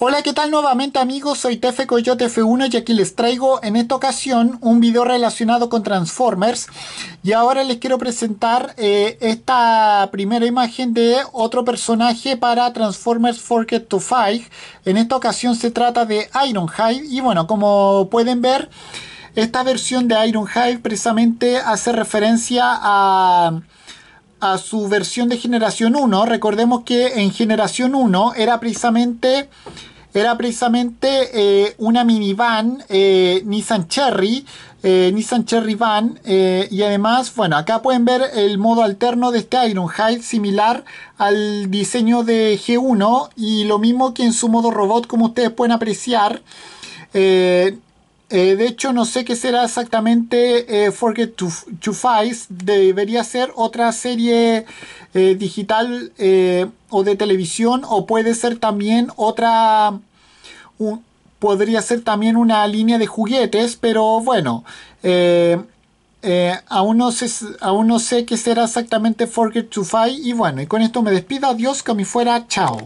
Hola, ¿qué tal nuevamente amigos? Soy Tefe Coyote F1 y aquí les traigo en esta ocasión un video relacionado con Transformers y ahora les quiero presentar eh, esta primera imagen de otro personaje para Transformers Forget to Fight. En esta ocasión se trata de Ironhide y bueno, como pueden ver, esta versión de Ironhide precisamente hace referencia a a su versión de generación 1. Recordemos que en generación 1 era precisamente, era precisamente eh, una minivan eh, Nissan Cherry, eh, Nissan Cherry Van. y además, bueno, acá pueden ver el modo alterno de este Ironhide, similar al diseño de G1 y lo mismo que en su modo robot, como ustedes pueden apreciar. Eh, de hecho, no sé qué será exactamente eh, Forget to, Fight Debería ser otra serie eh, digital o de televisión. O puede ser también otra. podría ser también una línea de juguetes. Pero bueno. aún, no sé, aún no sé qué será exactamente Forget to Fight Y bueno, y con esto me despido. Adiós, que a fuera. Chao.